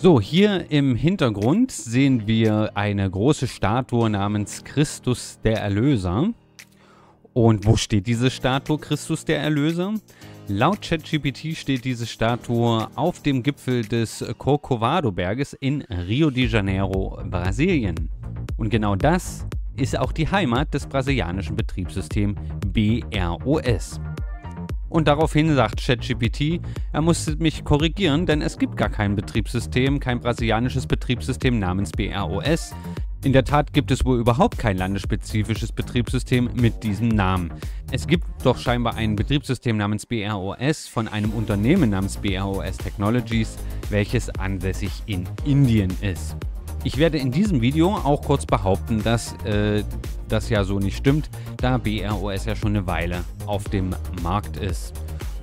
So, hier im Hintergrund sehen wir eine große Statue namens Christus der Erlöser. Und wo steht diese Statue Christus der Erlöser? Laut ChatGPT steht diese Statue auf dem Gipfel des Corcovado-Berges in Rio de Janeiro, Brasilien. Und genau das ist auch die Heimat des brasilianischen Betriebssystems BROS. Und daraufhin sagt ChatGPT, er musste mich korrigieren, denn es gibt gar kein Betriebssystem, kein brasilianisches Betriebssystem namens BROS. In der Tat gibt es wohl überhaupt kein landesspezifisches Betriebssystem mit diesem Namen. Es gibt doch scheinbar ein Betriebssystem namens BROS von einem Unternehmen namens BROS Technologies, welches ansässig in Indien ist. Ich werde in diesem Video auch kurz behaupten, dass äh, das ja so nicht stimmt, da BROS ja schon eine Weile auf dem Markt ist.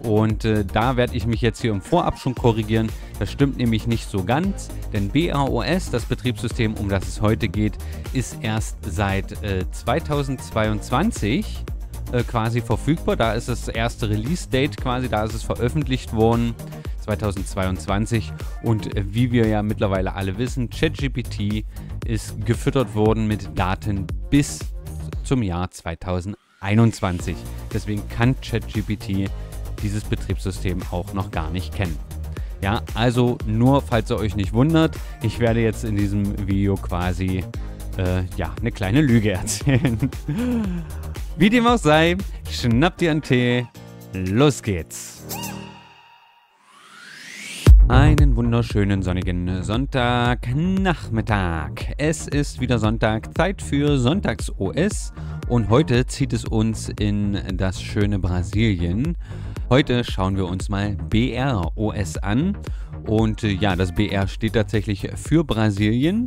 Und äh, da werde ich mich jetzt hier im Vorab schon korrigieren. Das stimmt nämlich nicht so ganz, denn BAOS, das Betriebssystem, um das es heute geht, ist erst seit äh, 2022 äh, quasi verfügbar. Da ist das erste Release-Date quasi, da ist es veröffentlicht worden. 2022. Und wie wir ja mittlerweile alle wissen, ChatGPT ist gefüttert worden mit Daten bis zum Jahr 2021. Deswegen kann ChatGPT dieses Betriebssystem auch noch gar nicht kennen. Ja, also nur falls ihr euch nicht wundert, ich werde jetzt in diesem Video quasi äh, ja, eine kleine Lüge erzählen. Wie dem auch sei, schnappt ihr einen Tee, los geht's. Einen wunderschönen sonnigen Sonntagnachmittag. Es ist wieder Sonntag, Zeit für Sonntags-OS und heute zieht es uns in das schöne Brasilien. Heute schauen wir uns mal BR-OS an und äh, ja, das BR steht tatsächlich für Brasilien.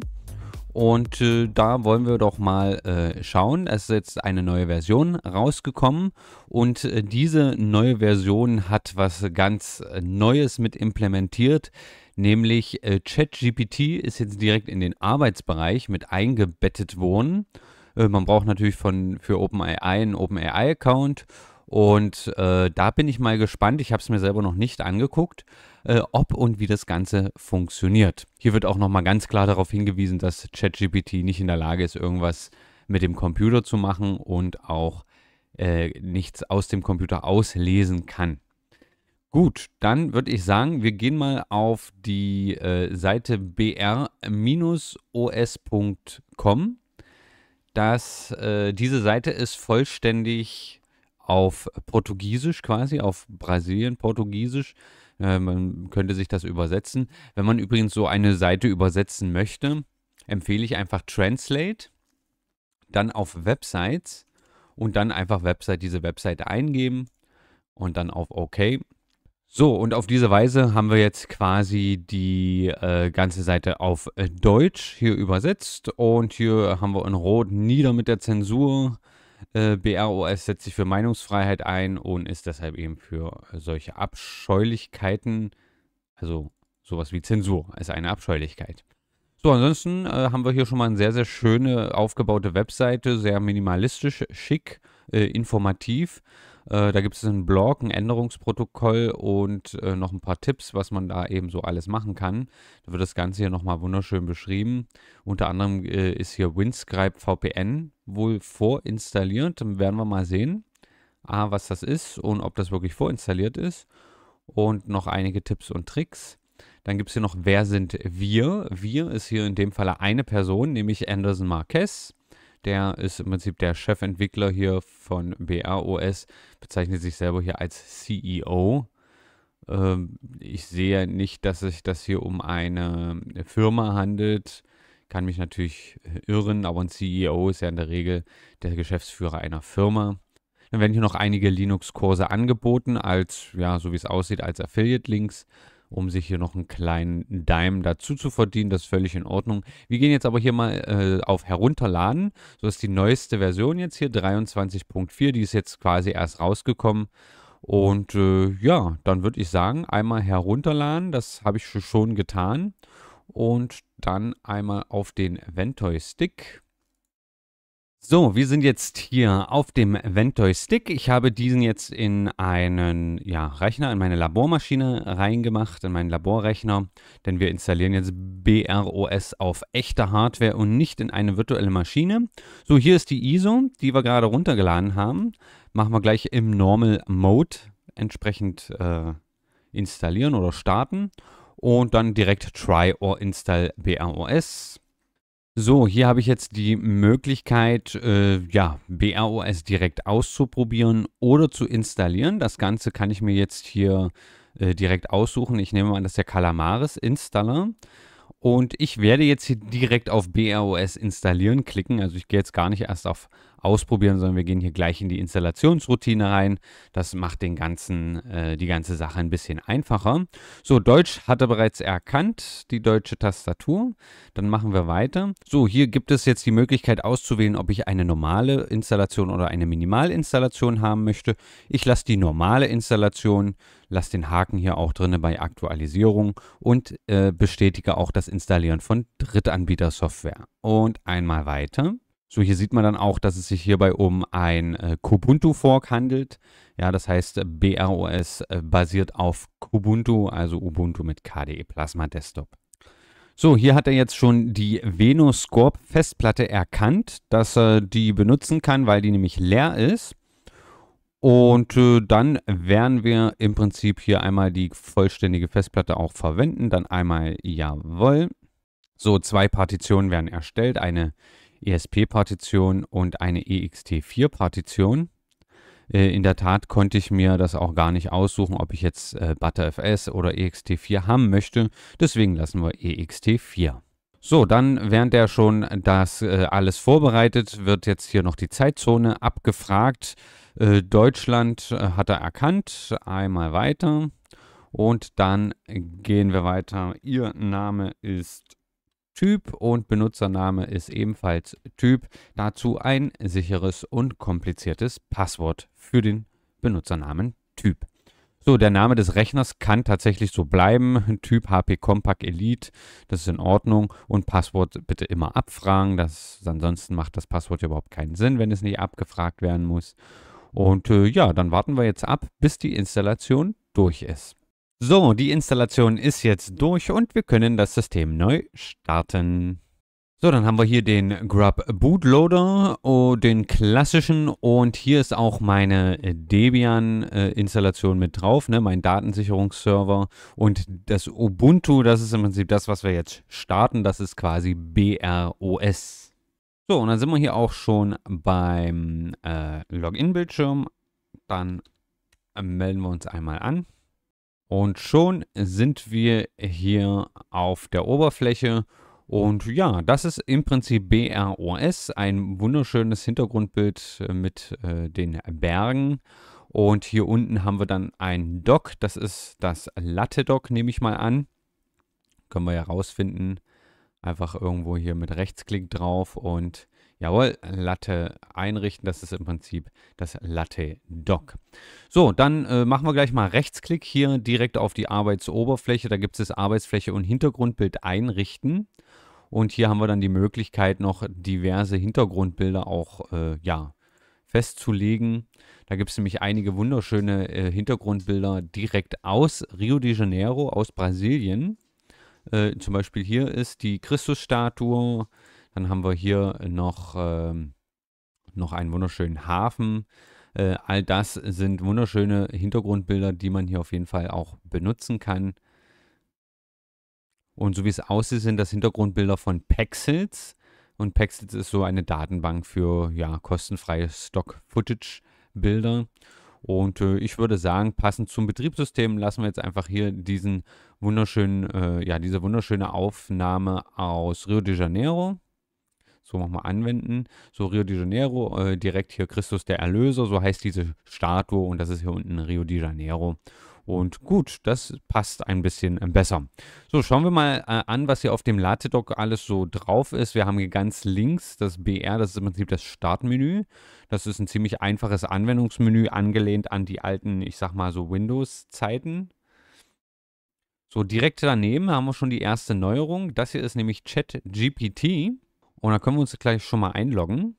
Und äh, da wollen wir doch mal äh, schauen. Es ist jetzt eine neue Version rausgekommen und äh, diese neue Version hat was ganz Neues mit implementiert, nämlich äh, ChatGPT ist jetzt direkt in den Arbeitsbereich mit eingebettet worden. Äh, man braucht natürlich von, für OpenAI einen OpenAI-Account und äh, da bin ich mal gespannt. Ich habe es mir selber noch nicht angeguckt, äh, ob und wie das Ganze funktioniert. Hier wird auch nochmal ganz klar darauf hingewiesen, dass ChatGPT nicht in der Lage ist, irgendwas mit dem Computer zu machen und auch äh, nichts aus dem Computer auslesen kann. Gut, dann würde ich sagen, wir gehen mal auf die äh, Seite br-os.com. äh, diese Seite ist vollständig auf Portugiesisch quasi, auf Brasilien Portugiesisch äh, man könnte sich das übersetzen. Wenn man übrigens so eine Seite übersetzen möchte, empfehle ich einfach Translate, dann auf Websites und dann einfach Website, diese Website eingeben und dann auf OK. So, und auf diese Weise haben wir jetzt quasi die äh, ganze Seite auf äh, Deutsch hier übersetzt. Und hier haben wir in Rot nieder mit der Zensur. Äh, BROS setzt sich für Meinungsfreiheit ein und ist deshalb eben für solche Abscheulichkeiten, also sowas wie Zensur, ist eine Abscheulichkeit. So, ansonsten äh, haben wir hier schon mal eine sehr, sehr schöne aufgebaute Webseite, sehr minimalistisch, schick, äh, informativ. Äh, da gibt es einen Blog, ein Änderungsprotokoll und äh, noch ein paar Tipps, was man da eben so alles machen kann. Da wird das Ganze hier nochmal wunderschön beschrieben. Unter anderem äh, ist hier Windscribe VPN wohl vorinstalliert. Dann werden wir mal sehen, ah, was das ist und ob das wirklich vorinstalliert ist. Und noch einige Tipps und Tricks. Dann gibt es hier noch, wer sind wir? Wir ist hier in dem Falle eine Person, nämlich Anderson Marquez. Der ist im Prinzip der Chefentwickler hier von BROS, bezeichnet sich selber hier als CEO. Ähm, ich sehe nicht, dass sich das hier um eine Firma handelt. Kann mich natürlich irren, aber ein CEO ist ja in der Regel der Geschäftsführer einer Firma. Dann werden hier noch einige Linux-Kurse angeboten, als, ja, so wie es aussieht, als Affiliate-Links um sich hier noch einen kleinen Dime dazu zu verdienen. Das ist völlig in Ordnung. Wir gehen jetzt aber hier mal äh, auf Herunterladen. So ist die neueste Version jetzt hier, 23.4. Die ist jetzt quasi erst rausgekommen. Und äh, ja, dann würde ich sagen, einmal herunterladen. Das habe ich schon getan. Und dann einmal auf den Ventoy Stick. So, wir sind jetzt hier auf dem Ventoy Stick. Ich habe diesen jetzt in einen ja, Rechner, in meine Labormaschine reingemacht, in meinen Laborrechner, denn wir installieren jetzt BROS auf echter Hardware und nicht in eine virtuelle Maschine. So, hier ist die ISO, die wir gerade runtergeladen haben. Machen wir gleich im Normal Mode entsprechend äh, installieren oder starten und dann direkt Try or Install BROS. So, hier habe ich jetzt die Möglichkeit, äh, ja, BROS direkt auszuprobieren oder zu installieren. Das Ganze kann ich mir jetzt hier äh, direkt aussuchen. Ich nehme an, das ist der Calamaris Installer. Und ich werde jetzt hier direkt auf BROS installieren klicken. Also ich gehe jetzt gar nicht erst auf ausprobieren, sondern wir gehen hier gleich in die Installationsroutine rein. Das macht den ganzen, äh, die ganze Sache ein bisschen einfacher. So, Deutsch hat er bereits erkannt, die deutsche Tastatur. Dann machen wir weiter. So, hier gibt es jetzt die Möglichkeit auszuwählen, ob ich eine normale Installation oder eine Minimalinstallation haben möchte. Ich lasse die normale Installation, lasse den Haken hier auch drin bei Aktualisierung und äh, bestätige auch das Installieren von Drittanbieter-Software. Und einmal weiter. So, hier sieht man dann auch, dass es sich hierbei um ein äh, Kubuntu-Fork handelt. Ja, das heißt, äh, BROS äh, basiert auf Kubuntu, also Ubuntu mit KDE Plasma Desktop. So, hier hat er jetzt schon die Venus Venoscorp Festplatte erkannt, dass er die benutzen kann, weil die nämlich leer ist. Und äh, dann werden wir im Prinzip hier einmal die vollständige Festplatte auch verwenden. Dann einmal jawohl. So, zwei Partitionen werden erstellt. Eine ESP-Partition und eine EXT4-Partition. Äh, in der Tat konnte ich mir das auch gar nicht aussuchen, ob ich jetzt äh, ButterFS oder EXT4 haben möchte. Deswegen lassen wir EXT4. So, dann während er schon das äh, alles vorbereitet, wird jetzt hier noch die Zeitzone abgefragt. Deutschland hat er erkannt. Einmal weiter. Und dann gehen wir weiter. Ihr Name ist Typ und Benutzername ist ebenfalls Typ. Dazu ein sicheres und kompliziertes Passwort für den Benutzernamen Typ. So, der Name des Rechners kann tatsächlich so bleiben. Typ HP Compact Elite, das ist in Ordnung. Und Passwort bitte immer abfragen. Das, ansonsten macht das Passwort überhaupt keinen Sinn, wenn es nicht abgefragt werden muss. Und äh, ja, dann warten wir jetzt ab, bis die Installation durch ist. So, die Installation ist jetzt durch und wir können das System neu starten. So, dann haben wir hier den Grub Bootloader, oh, den klassischen und hier ist auch meine äh, Debian-Installation äh, mit drauf, ne, mein Datensicherungsserver und das Ubuntu, das ist im Prinzip das, was wir jetzt starten, das ist quasi BROS. So, und dann sind wir hier auch schon beim äh, Login-Bildschirm, dann äh, melden wir uns einmal an. Und schon sind wir hier auf der Oberfläche. Und ja, das ist im Prinzip BROS, ein wunderschönes Hintergrundbild äh, mit äh, den Bergen. Und hier unten haben wir dann ein Dock, das ist das Latte-Dock, nehme ich mal an. Können wir ja rausfinden. Einfach irgendwo hier mit Rechtsklick drauf und Jawohl, Latte einrichten. Das ist im Prinzip das Latte-Dock. So, dann äh, machen wir gleich mal Rechtsklick hier direkt auf die Arbeitsoberfläche. Da gibt es Arbeitsfläche und Hintergrundbild einrichten. Und hier haben wir dann die Möglichkeit, noch diverse Hintergrundbilder auch äh, ja, festzulegen. Da gibt es nämlich einige wunderschöne äh, Hintergrundbilder direkt aus Rio de Janeiro, aus Brasilien. Äh, zum Beispiel hier ist die Christusstatue, dann haben wir hier noch, ähm, noch einen wunderschönen Hafen. Äh, all das sind wunderschöne Hintergrundbilder, die man hier auf jeden Fall auch benutzen kann. Und so wie es aussieht, sind das Hintergrundbilder von Pexels. Und Pexels ist so eine Datenbank für ja, kostenfreie Stock-Footage-Bilder. Und äh, ich würde sagen, passend zum Betriebssystem lassen wir jetzt einfach hier diesen wunderschönen, äh, ja, diese wunderschöne Aufnahme aus Rio de Janeiro so nochmal anwenden. So Rio de Janeiro, äh, direkt hier Christus der Erlöser, so heißt diese Statue und das ist hier unten Rio de Janeiro. Und gut, das passt ein bisschen äh, besser. So, schauen wir mal äh, an, was hier auf dem Latte-Dock alles so drauf ist. Wir haben hier ganz links das BR, das ist im Prinzip das Startmenü. Das ist ein ziemlich einfaches Anwendungsmenü, angelehnt an die alten, ich sag mal so Windows-Zeiten. So, direkt daneben haben wir schon die erste Neuerung. Das hier ist nämlich ChatGPT. Und da können wir uns gleich schon mal einloggen.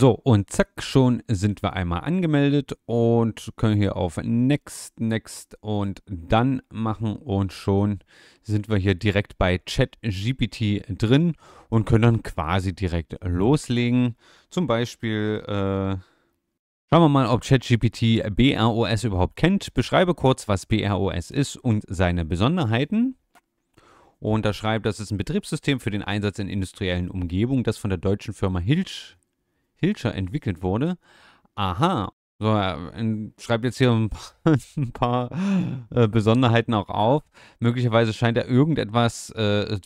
So, und zack, schon sind wir einmal angemeldet und können hier auf Next, Next und dann machen und schon sind wir hier direkt bei ChatGPT drin und können dann quasi direkt loslegen. Zum Beispiel, äh, Schauen wir mal, ob ChatGPT BROS überhaupt kennt. Beschreibe kurz, was BROS ist und seine Besonderheiten. Und da schreibt, das ist ein Betriebssystem für den Einsatz in industriellen Umgebungen, das von der deutschen Firma Hilsch Hilscher entwickelt wurde. Aha. So, er äh, schreibt jetzt hier ein paar, ein paar äh, Besonderheiten auch auf. Möglicherweise scheint er irgendetwas äh,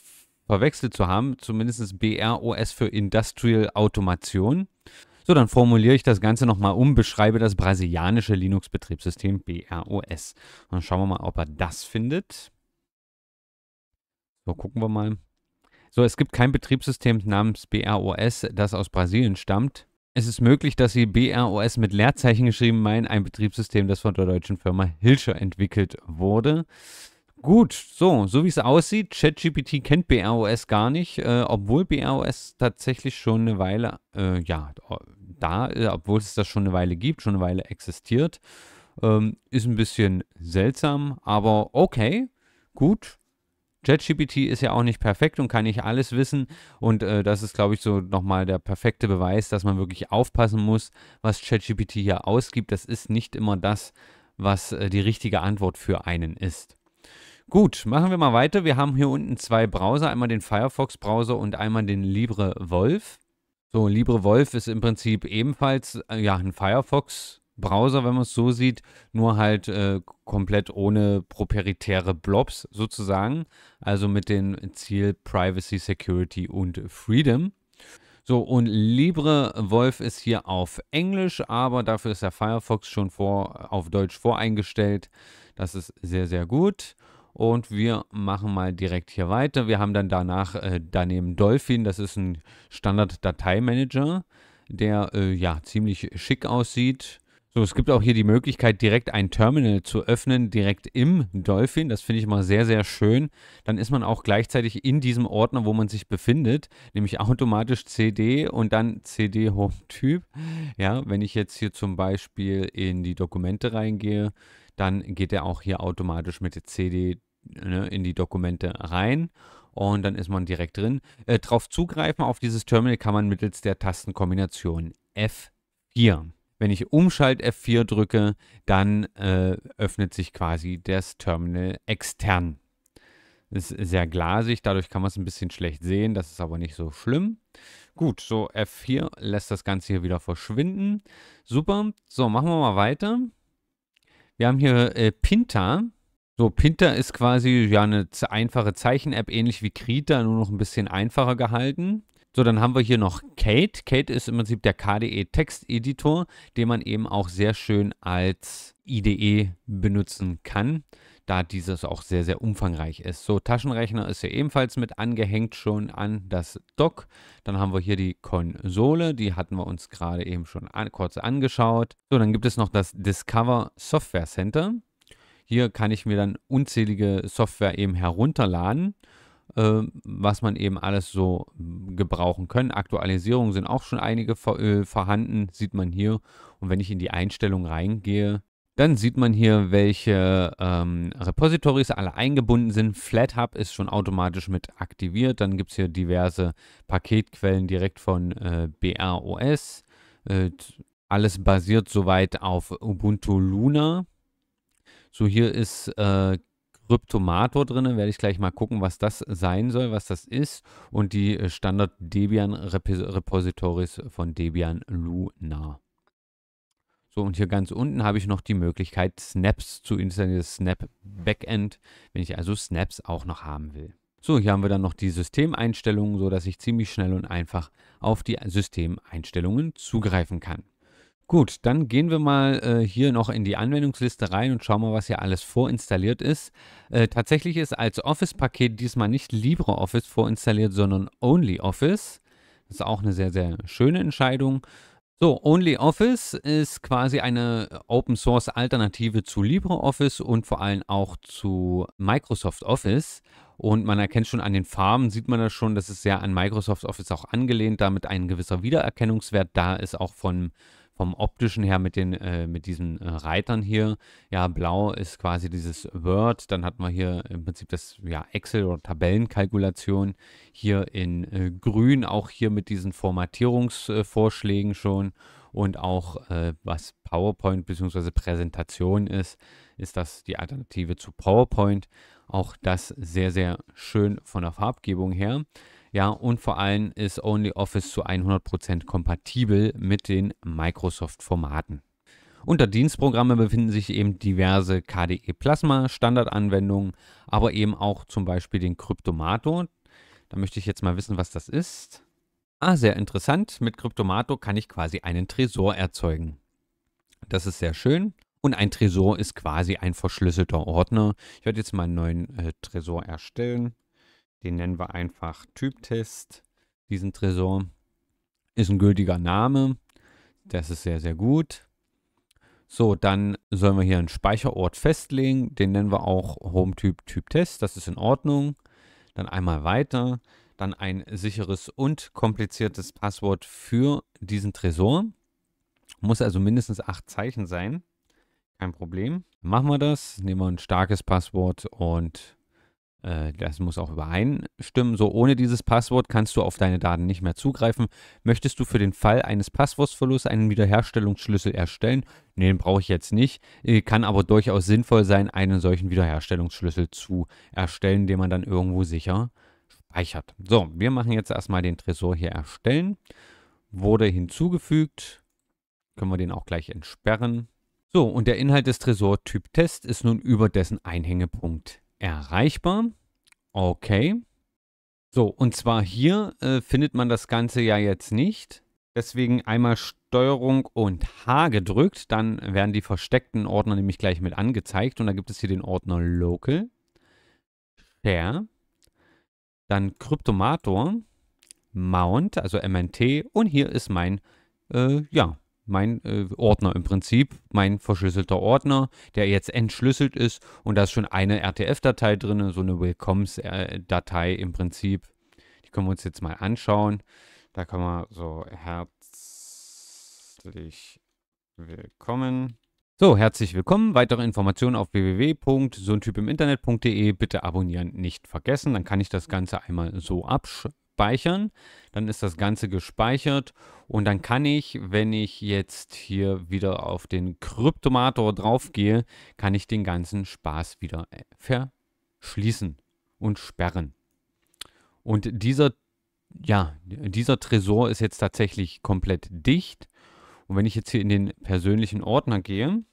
verwechselt zu haben, zumindest BROS für Industrial Automation. So, dann formuliere ich das Ganze nochmal um, beschreibe das brasilianische Linux-Betriebssystem BROS. Dann schauen wir mal, ob er das findet. So, gucken wir mal. So, es gibt kein Betriebssystem namens BROS, das aus Brasilien stammt. Es ist möglich, dass sie BROS mit Leerzeichen geschrieben meinen, ein Betriebssystem, das von der deutschen Firma Hilscher entwickelt wurde. Gut, so, so wie es aussieht, ChatGPT kennt BROS gar nicht, äh, obwohl BROS tatsächlich schon eine Weile, äh, ja, da, äh, obwohl es das schon eine Weile gibt, schon eine Weile existiert. Ähm, ist ein bisschen seltsam, aber okay, gut. ChatGPT ist ja auch nicht perfekt und kann nicht alles wissen. Und äh, das ist, glaube ich, so nochmal der perfekte Beweis, dass man wirklich aufpassen muss, was ChatGPT hier ausgibt. Das ist nicht immer das, was äh, die richtige Antwort für einen ist. Gut, machen wir mal weiter. Wir haben hier unten zwei Browser, einmal den Firefox-Browser und einmal den LibreWolf. So, LibreWolf ist im Prinzip ebenfalls äh, ja, ein Firefox-Browser. Browser, wenn man es so sieht, nur halt äh, komplett ohne proprietäre Blobs sozusagen, also mit dem Ziel Privacy, Security und Freedom. So, und LibreWolf ist hier auf Englisch, aber dafür ist der Firefox schon vor, auf Deutsch voreingestellt. Das ist sehr, sehr gut. Und wir machen mal direkt hier weiter. Wir haben dann danach äh, daneben Dolphin, das ist ein Standard-Dateimanager, der äh, ja ziemlich schick aussieht so, es gibt auch hier die Möglichkeit, direkt ein Terminal zu öffnen, direkt im Dolphin. Das finde ich immer sehr, sehr schön. Dann ist man auch gleichzeitig in diesem Ordner, wo man sich befindet, nämlich automatisch CD und dann CD Home Typ. Ja, wenn ich jetzt hier zum Beispiel in die Dokumente reingehe, dann geht er auch hier automatisch mit CD ne, in die Dokumente rein und dann ist man direkt drin. Äh, drauf zugreifen auf dieses Terminal kann man mittels der Tastenkombination F4. Wenn ich Umschalt F4 drücke, dann äh, öffnet sich quasi das Terminal extern. Das ist sehr glasig, dadurch kann man es ein bisschen schlecht sehen, das ist aber nicht so schlimm. Gut, so F4 lässt das Ganze hier wieder verschwinden. Super, so machen wir mal weiter. Wir haben hier äh, Pinta. So, Pinta ist quasi ja eine einfache Zeichen-App, ähnlich wie Krita, nur noch ein bisschen einfacher gehalten. So, dann haben wir hier noch Kate. Kate ist im Prinzip der KDE Texteditor, den man eben auch sehr schön als IDE benutzen kann, da dieses auch sehr, sehr umfangreich ist. So, Taschenrechner ist hier ebenfalls mit angehängt schon an das Dock. Dann haben wir hier die Konsole, die hatten wir uns gerade eben schon an, kurz angeschaut. So, dann gibt es noch das Discover Software Center. Hier kann ich mir dann unzählige Software eben herunterladen. Ähm, was man eben alles so gebrauchen können. Aktualisierungen sind auch schon einige äh, vorhanden, sieht man hier. Und wenn ich in die Einstellung reingehe, dann sieht man hier, welche ähm, Repositories alle eingebunden sind. FlatHub ist schon automatisch mit aktiviert. Dann gibt es hier diverse Paketquellen direkt von äh, BROS. Äh, alles basiert soweit auf Ubuntu Luna. So, hier ist äh, Ryptomator drin. Werde ich gleich mal gucken, was das sein soll, was das ist. Und die äh, Standard Debian Repositories von Debian Luna. So, und hier ganz unten habe ich noch die Möglichkeit, Snaps zu installieren, das Snap Backend, wenn ich also Snaps auch noch haben will. So, hier haben wir dann noch die Systemeinstellungen, sodass ich ziemlich schnell und einfach auf die Systemeinstellungen zugreifen kann. Gut, dann gehen wir mal äh, hier noch in die Anwendungsliste rein und schauen mal, was hier alles vorinstalliert ist. Äh, tatsächlich ist als Office-Paket diesmal nicht LibreOffice vorinstalliert, sondern OnlyOffice. Das ist auch eine sehr, sehr schöne Entscheidung. So, OnlyOffice ist quasi eine Open-Source-Alternative zu LibreOffice und vor allem auch zu Microsoft Office. Und man erkennt schon an den Farben, sieht man das schon, dass es sehr an Microsoft Office auch angelehnt, damit ein gewisser Wiedererkennungswert da ist, auch von vom optischen her mit den äh, mit diesen äh, Reitern hier. Ja, blau ist quasi dieses Word. Dann hat man hier im Prinzip das ja, Excel oder Tabellenkalkulation hier in äh, grün, auch hier mit diesen Formatierungsvorschlägen schon und auch äh, was PowerPoint bzw. Präsentation ist, ist das die Alternative zu PowerPoint. Auch das sehr, sehr schön von der Farbgebung her. Ja, und vor allem ist OnlyOffice zu 100% kompatibel mit den Microsoft-Formaten. Unter Dienstprogramme befinden sich eben diverse KDE Plasma Standardanwendungen, aber eben auch zum Beispiel den Kryptomato. Da möchte ich jetzt mal wissen, was das ist. Ah, sehr interessant. Mit Kryptomato kann ich quasi einen Tresor erzeugen. Das ist sehr schön. Und ein Tresor ist quasi ein verschlüsselter Ordner. Ich werde jetzt mal einen neuen äh, Tresor erstellen. Den nennen wir einfach Typtest. Diesen Tresor ist ein gültiger Name. Das ist sehr, sehr gut. So, dann sollen wir hier einen Speicherort festlegen. Den nennen wir auch Home-Typ Typ-Test. Das ist in Ordnung. Dann einmal weiter. Dann ein sicheres und kompliziertes Passwort für diesen Tresor. Muss also mindestens acht Zeichen sein. Kein Problem. Machen wir das. Nehmen wir ein starkes Passwort und äh, das muss auch übereinstimmen. So, ohne dieses Passwort kannst du auf deine Daten nicht mehr zugreifen. Möchtest du für den Fall eines Passwortverlusts einen Wiederherstellungsschlüssel erstellen? Ne, den brauche ich jetzt nicht. Äh, kann aber durchaus sinnvoll sein, einen solchen Wiederherstellungsschlüssel zu erstellen, den man dann irgendwo sicher speichert. So, wir machen jetzt erstmal den Tresor hier erstellen. Wurde hinzugefügt. Können wir den auch gleich entsperren. So, und der Inhalt des Tresor Typ Test ist nun über dessen Einhängepunkt erreichbar. Okay. So, und zwar hier äh, findet man das Ganze ja jetzt nicht. Deswegen einmal Steuerung und H gedrückt, dann werden die versteckten Ordner nämlich gleich mit angezeigt. Und da gibt es hier den Ordner Local, Share, dann Kryptomator, Mount, also MNT und hier ist mein, äh, ja, mein äh, Ordner im Prinzip, mein verschlüsselter Ordner, der jetzt entschlüsselt ist und da ist schon eine RTF-Datei drin, so eine Willkommens-Datei äh, im Prinzip. Die können wir uns jetzt mal anschauen. Da kann man so herzlich willkommen. So, herzlich willkommen. Weitere Informationen auf www.sohntypiminternet.de. Bitte abonnieren nicht vergessen. Dann kann ich das Ganze einmal so absch speichern. Dann ist das Ganze gespeichert und dann kann ich, wenn ich jetzt hier wieder auf den Kryptomator drauf gehe, kann ich den ganzen Spaß wieder äh, verschließen und sperren. Und dieser, ja, dieser Tresor ist jetzt tatsächlich komplett dicht. Und wenn ich jetzt hier in den persönlichen Ordner gehe,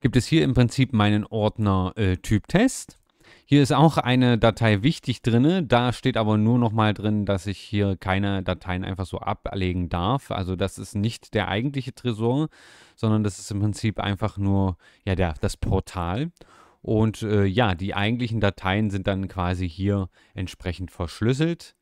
gibt es hier im Prinzip meinen Ordner äh, Typ Test. Hier ist auch eine Datei wichtig drin. Da steht aber nur nochmal drin, dass ich hier keine Dateien einfach so ablegen darf. Also das ist nicht der eigentliche Tresor, sondern das ist im Prinzip einfach nur ja, der, das Portal. Und äh, ja, die eigentlichen Dateien sind dann quasi hier entsprechend verschlüsselt.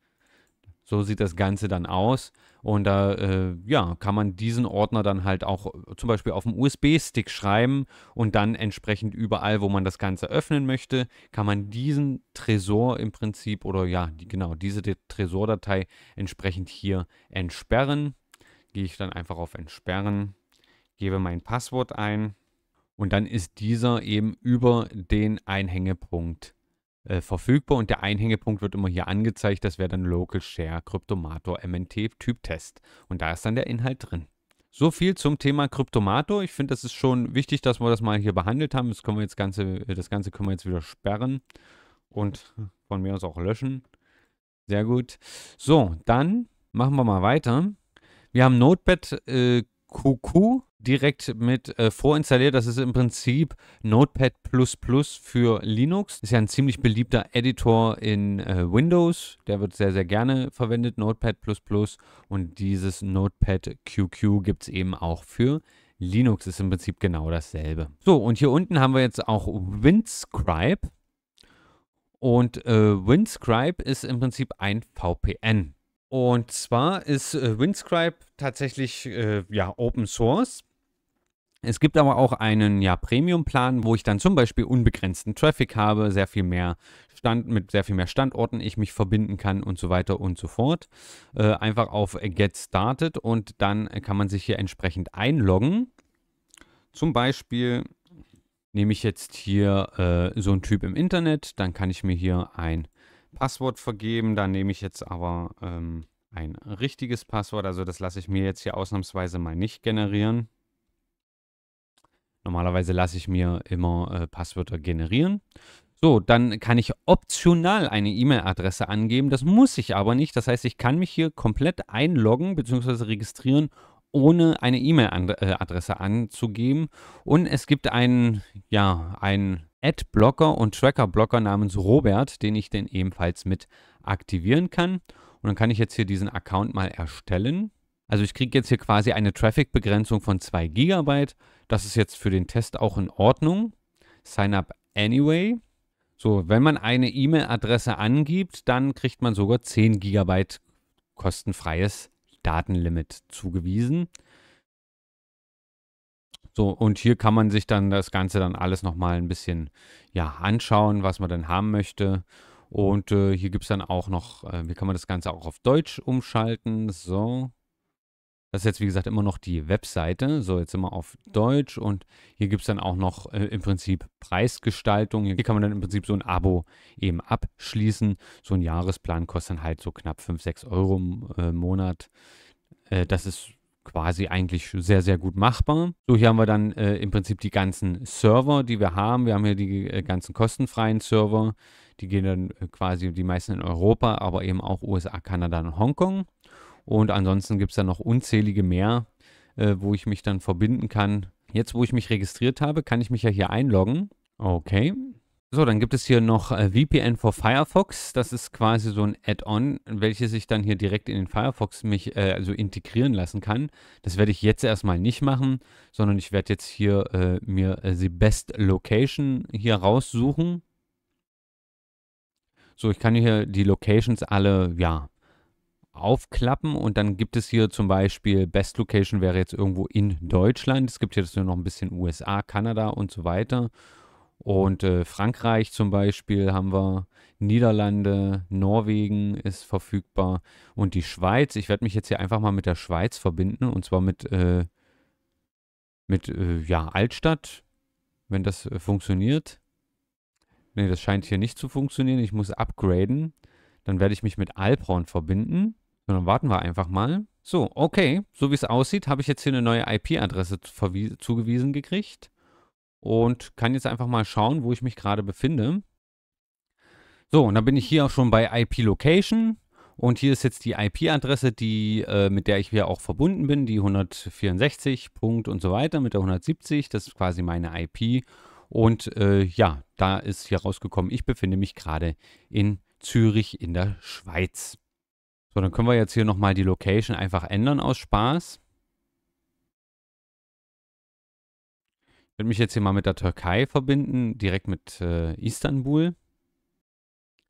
So sieht das Ganze dann aus. Und da äh, ja, kann man diesen Ordner dann halt auch äh, zum Beispiel auf dem USB-Stick schreiben und dann entsprechend überall, wo man das Ganze öffnen möchte, kann man diesen Tresor im Prinzip oder ja, die, genau diese Tresordatei entsprechend hier entsperren. Gehe ich dann einfach auf Entsperren, gebe mein Passwort ein und dann ist dieser eben über den Einhängepunkt äh, verfügbar und der Einhängepunkt wird immer hier angezeigt. Das wäre dann Local Share Kryptomator MNT Typ Test Und da ist dann der Inhalt drin. So viel zum Thema Kryptomator. Ich finde, das ist schon wichtig, dass wir das mal hier behandelt haben. Das, können wir jetzt ganze, äh, das Ganze können wir jetzt wieder sperren und von mir aus auch löschen. Sehr gut. So, dann machen wir mal weiter. Wir haben Notepad äh, QQ direkt mit äh, vorinstalliert. Das ist im Prinzip Notepad für Linux. Ist ja ein ziemlich beliebter Editor in äh, Windows. Der wird sehr, sehr gerne verwendet, Notepad. Und dieses Notepad QQ gibt es eben auch für Linux. Ist im Prinzip genau dasselbe. So, und hier unten haben wir jetzt auch Windscribe. Und äh, Windscribe ist im Prinzip ein VPN. Und zwar ist äh, Windscribe tatsächlich äh, ja, Open Source. Es gibt aber auch einen ja, Premium-Plan, wo ich dann zum Beispiel unbegrenzten Traffic habe, sehr viel mehr Stand, mit sehr viel mehr Standorten ich mich verbinden kann und so weiter und so fort. Äh, einfach auf Get Started und dann kann man sich hier entsprechend einloggen. Zum Beispiel nehme ich jetzt hier äh, so einen Typ im Internet, dann kann ich mir hier ein Passwort vergeben, dann nehme ich jetzt aber ähm, ein richtiges Passwort, also das lasse ich mir jetzt hier ausnahmsweise mal nicht generieren. Normalerweise lasse ich mir immer äh, Passwörter generieren. So, dann kann ich optional eine E-Mail-Adresse angeben. Das muss ich aber nicht. Das heißt, ich kann mich hier komplett einloggen bzw. registrieren, ohne eine E-Mail-Adresse äh, anzugeben. Und es gibt einen, ja, einen Ad-Blocker und Tracker-Blocker namens Robert, den ich dann ebenfalls mit aktivieren kann. Und dann kann ich jetzt hier diesen Account mal erstellen. Also ich kriege jetzt hier quasi eine Traffic-Begrenzung von 2 GB. Das ist jetzt für den Test auch in Ordnung. Sign up anyway. So, wenn man eine E-Mail-Adresse angibt, dann kriegt man sogar 10 GB kostenfreies Datenlimit zugewiesen. So, und hier kann man sich dann das Ganze dann alles nochmal ein bisschen ja, anschauen, was man dann haben möchte. Und äh, hier gibt es dann auch noch, äh, hier kann man das Ganze auch auf Deutsch umschalten. So. Das ist jetzt, wie gesagt, immer noch die Webseite. So, jetzt sind wir auf Deutsch und hier gibt es dann auch noch äh, im Prinzip Preisgestaltung. Hier kann man dann im Prinzip so ein Abo eben abschließen. So ein Jahresplan kostet dann halt so knapp 5, 6 Euro im äh, Monat. Äh, das ist quasi eigentlich sehr, sehr gut machbar. So, hier haben wir dann äh, im Prinzip die ganzen Server, die wir haben. Wir haben hier die äh, ganzen kostenfreien Server. Die gehen dann äh, quasi die meisten in Europa, aber eben auch USA, Kanada und Hongkong. Und ansonsten gibt es da noch unzählige mehr, äh, wo ich mich dann verbinden kann. Jetzt, wo ich mich registriert habe, kann ich mich ja hier einloggen. Okay. So, dann gibt es hier noch äh, VPN for Firefox. Das ist quasi so ein Add-on, welches ich dann hier direkt in den Firefox mich äh, also integrieren lassen kann. Das werde ich jetzt erstmal nicht machen, sondern ich werde jetzt hier äh, mir äh, die Best Location hier raussuchen. So, ich kann hier die Locations alle, ja, aufklappen und dann gibt es hier zum Beispiel Best Location wäre jetzt irgendwo in Deutschland. Es gibt jetzt nur noch ein bisschen USA, Kanada und so weiter. Und äh, Frankreich zum Beispiel haben wir, Niederlande, Norwegen ist verfügbar und die Schweiz. Ich werde mich jetzt hier einfach mal mit der Schweiz verbinden und zwar mit, äh, mit äh, ja, Altstadt, wenn das äh, funktioniert. Ne, das scheint hier nicht zu funktionieren. Ich muss upgraden. Dann werde ich mich mit Albraun verbinden. Und dann warten wir einfach mal. So, okay. So wie es aussieht, habe ich jetzt hier eine neue IP-Adresse zugewiesen gekriegt. Und kann jetzt einfach mal schauen, wo ich mich gerade befinde. So, und dann bin ich hier auch schon bei IP-Location. Und hier ist jetzt die IP-Adresse, äh, mit der ich hier auch verbunden bin, die 164. Punkt und so weiter mit der 170. Das ist quasi meine IP. Und äh, ja, da ist hier rausgekommen, ich befinde mich gerade in Zürich in der Schweiz. So, dann können wir jetzt hier nochmal die Location einfach ändern aus Spaß. Ich würde mich jetzt hier mal mit der Türkei verbinden, direkt mit äh, Istanbul.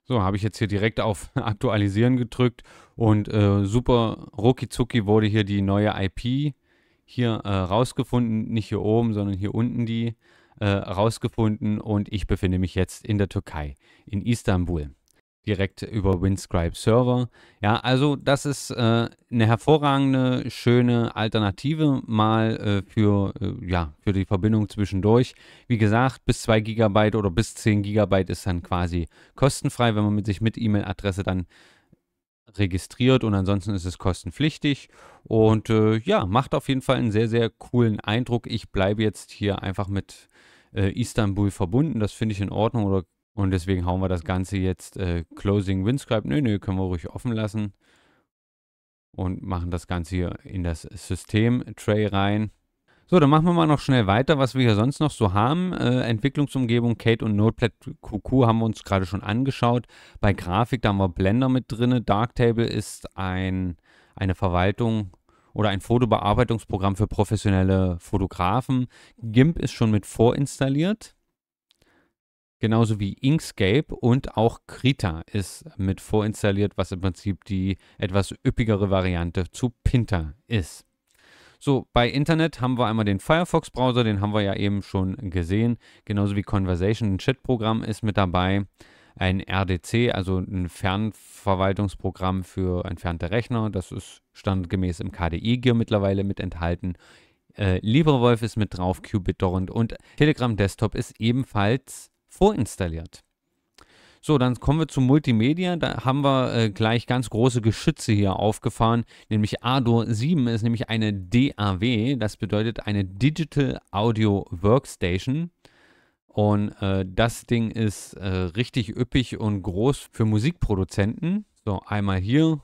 So, habe ich jetzt hier direkt auf Aktualisieren gedrückt und äh, super ruckizucki wurde hier die neue IP hier äh, rausgefunden. Nicht hier oben, sondern hier unten die äh, rausgefunden und ich befinde mich jetzt in der Türkei, in Istanbul direkt über Windscribe Server. Ja, also das ist äh, eine hervorragende, schöne Alternative mal äh, für, äh, ja, für die Verbindung zwischendurch. Wie gesagt, bis 2 GB oder bis 10 GB ist dann quasi kostenfrei, wenn man mit sich mit E-Mail-Adresse dann registriert und ansonsten ist es kostenpflichtig und äh, ja, macht auf jeden Fall einen sehr, sehr coolen Eindruck. Ich bleibe jetzt hier einfach mit äh, Istanbul verbunden, das finde ich in Ordnung oder und deswegen hauen wir das Ganze jetzt äh, Closing Windscribe. Nö, nö, können wir ruhig offen lassen. Und machen das Ganze hier in das System-Tray rein. So, dann machen wir mal noch schnell weiter, was wir hier sonst noch so haben. Äh, Entwicklungsumgebung Kate und Notepad QQ haben wir uns gerade schon angeschaut. Bei Grafik, da haben wir Blender mit drin. Darktable ist ein, eine Verwaltung oder ein Fotobearbeitungsprogramm für professionelle Fotografen. GIMP ist schon mit vorinstalliert genauso wie Inkscape und auch Krita ist mit vorinstalliert, was im Prinzip die etwas üppigere Variante zu Pinter ist. So, bei Internet haben wir einmal den Firefox-Browser, den haben wir ja eben schon gesehen, genauso wie Conversation, ein Chat-Programm ist mit dabei, ein RDC, also ein Fernverwaltungsprogramm für entfernte Rechner, das ist standardgemäß im KDE-Gear mittlerweile mit enthalten. Äh, LibreWolf ist mit drauf, QBitDorrent und Telegram Desktop ist ebenfalls vorinstalliert. So, dann kommen wir zum Multimedia. Da haben wir äh, gleich ganz große Geschütze hier aufgefahren. Nämlich Ador 7 ist nämlich eine DAW. Das bedeutet eine Digital Audio Workstation. Und äh, das Ding ist äh, richtig üppig und groß für Musikproduzenten. So, einmal hier.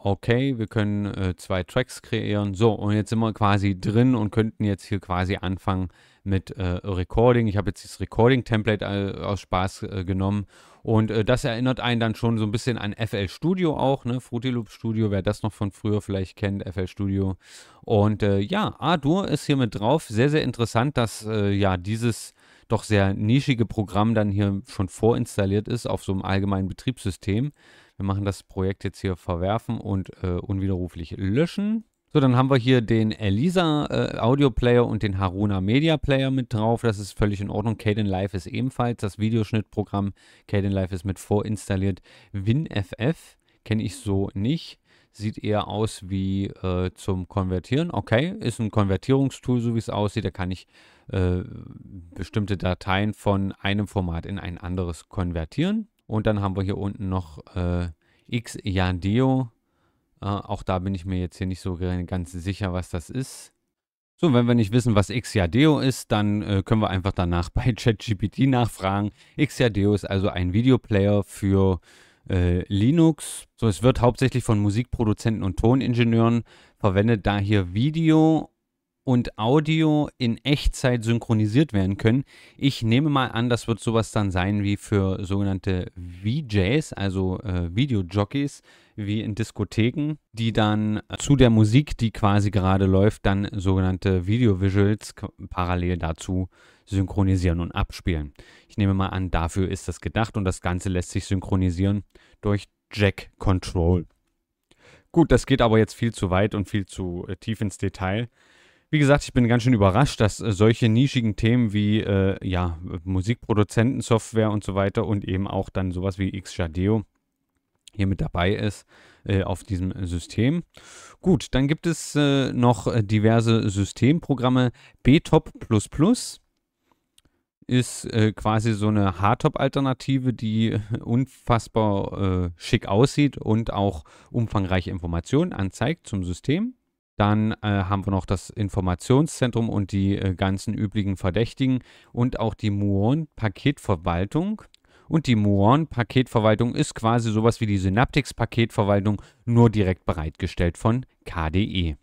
Okay, wir können äh, zwei Tracks kreieren. So, und jetzt sind wir quasi drin und könnten jetzt hier quasi anfangen, mit äh, Recording. Ich habe jetzt das Recording-Template äh, aus Spaß äh, genommen und äh, das erinnert einen dann schon so ein bisschen an FL Studio auch, ne? Fruity Loop Studio, wer das noch von früher vielleicht kennt, FL Studio. Und äh, ja, Adur ist hier mit drauf. Sehr, sehr interessant, dass äh, ja dieses doch sehr nischige Programm dann hier schon vorinstalliert ist auf so einem allgemeinen Betriebssystem. Wir machen das Projekt jetzt hier verwerfen und unwiderruflich löschen. So, dann haben wir hier den Elisa äh, Audio Player und den Haruna Media Player mit drauf. Das ist völlig in Ordnung. Caden Live ist ebenfalls das Videoschnittprogramm. Caden Live ist mit vorinstalliert. WinFF kenne ich so nicht. Sieht eher aus wie äh, zum Konvertieren. Okay, ist ein Konvertierungstool, so wie es aussieht. Da kann ich äh, bestimmte Dateien von einem Format in ein anderes konvertieren. Und dann haben wir hier unten noch äh, Xyadeo äh, auch da bin ich mir jetzt hier nicht so ganz sicher, was das ist. So, wenn wir nicht wissen, was Xyadeo ist, dann äh, können wir einfach danach bei ChatGPT nachfragen. Xyadeo ist also ein Videoplayer für äh, Linux. So, es wird hauptsächlich von Musikproduzenten und Toningenieuren verwendet, da hier Video und Audio in Echtzeit synchronisiert werden können. Ich nehme mal an, das wird sowas dann sein wie für sogenannte VJs, also äh, Videojockeys, wie in Diskotheken, die dann äh, zu der Musik, die quasi gerade läuft, dann sogenannte Video-Visuals parallel dazu synchronisieren und abspielen. Ich nehme mal an, dafür ist das gedacht und das Ganze lässt sich synchronisieren durch Jack Control. Gut, das geht aber jetzt viel zu weit und viel zu äh, tief ins Detail. Wie gesagt, ich bin ganz schön überrascht, dass äh, solche nischigen Themen wie äh, ja, Musikproduzentensoftware und so weiter und eben auch dann sowas wie Xjadeo hier mit dabei ist äh, auf diesem System. Gut, dann gibt es äh, noch äh, diverse Systemprogramme. BTOP ist äh, quasi so eine Hardtop-Alternative, die äh, unfassbar schick aussieht und auch umfangreiche Informationen anzeigt zum System. Dann haben wir noch das Informationszentrum und die ganzen üblichen Verdächtigen und auch die Muon-Paketverwaltung. Und die Muon-Paketverwaltung ist quasi sowas wie die Synaptics-Paketverwaltung, nur direkt bereitgestellt von KDE.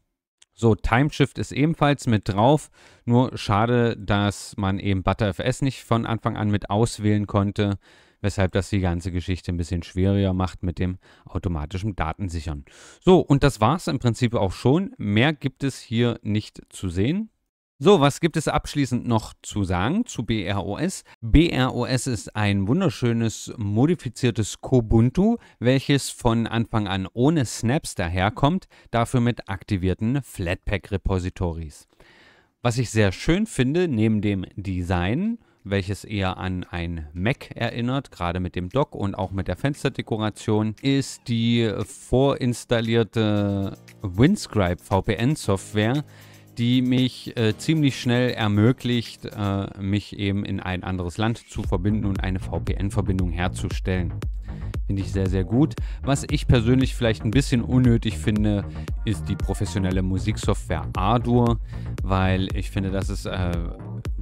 So, Timeshift ist ebenfalls mit drauf. Nur schade, dass man eben ButterFS nicht von Anfang an mit auswählen konnte, weshalb das die ganze Geschichte ein bisschen schwieriger macht mit dem automatischen Datensichern. So, und das war es im Prinzip auch schon. Mehr gibt es hier nicht zu sehen. So, was gibt es abschließend noch zu sagen zu BROS? BROS ist ein wunderschönes modifiziertes Kubuntu, welches von Anfang an ohne Snaps daherkommt, dafür mit aktivierten Flatpak-Repositories. Was ich sehr schön finde, neben dem Design, welches eher an ein Mac erinnert, gerade mit dem Dock und auch mit der Fensterdekoration, ist die vorinstallierte Windscribe VPN-Software, die mich äh, ziemlich schnell ermöglicht, äh, mich eben in ein anderes Land zu verbinden und eine VPN-Verbindung herzustellen. Finde ich sehr, sehr gut. Was ich persönlich vielleicht ein bisschen unnötig finde, ist die professionelle Musiksoftware Ardur, weil ich finde, das ist äh,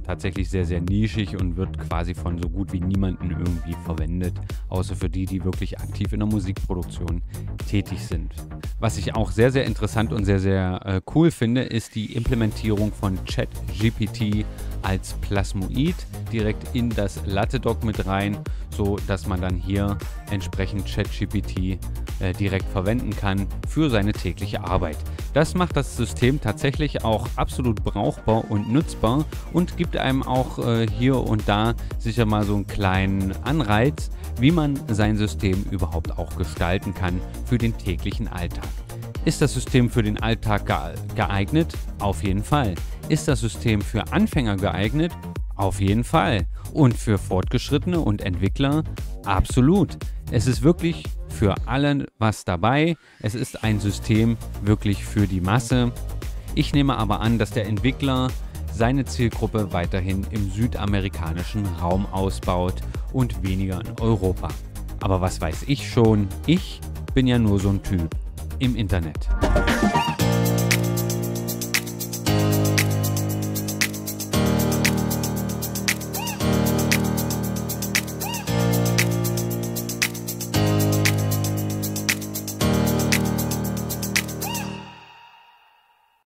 tatsächlich sehr, sehr nischig und wird quasi von so gut wie niemanden irgendwie verwendet, außer für die, die wirklich aktiv in der Musikproduktion tätig sind. Was ich auch sehr, sehr interessant und sehr, sehr äh, cool finde, ist die Implementierung von ChatGPT als Plasmoid direkt in das Latte-Dock mit rein, so dass man dann hier entsprechend ChatGPT äh, direkt verwenden kann für seine tägliche Arbeit. Das macht das System tatsächlich auch absolut brauchbar und nutzbar und gibt einem auch äh, hier und da sicher mal so einen kleinen Anreiz, wie man sein System überhaupt auch gestalten kann für den täglichen Alltag. Ist das System für den Alltag geeignet? Auf jeden Fall. Ist das System für Anfänger geeignet? Auf jeden Fall. Und für Fortgeschrittene und Entwickler? Absolut. Es ist wirklich für alle was dabei. Es ist ein System wirklich für die Masse. Ich nehme aber an, dass der Entwickler seine Zielgruppe weiterhin im südamerikanischen Raum ausbaut und weniger in Europa. Aber was weiß ich schon? Ich bin ja nur so ein Typ im Internet.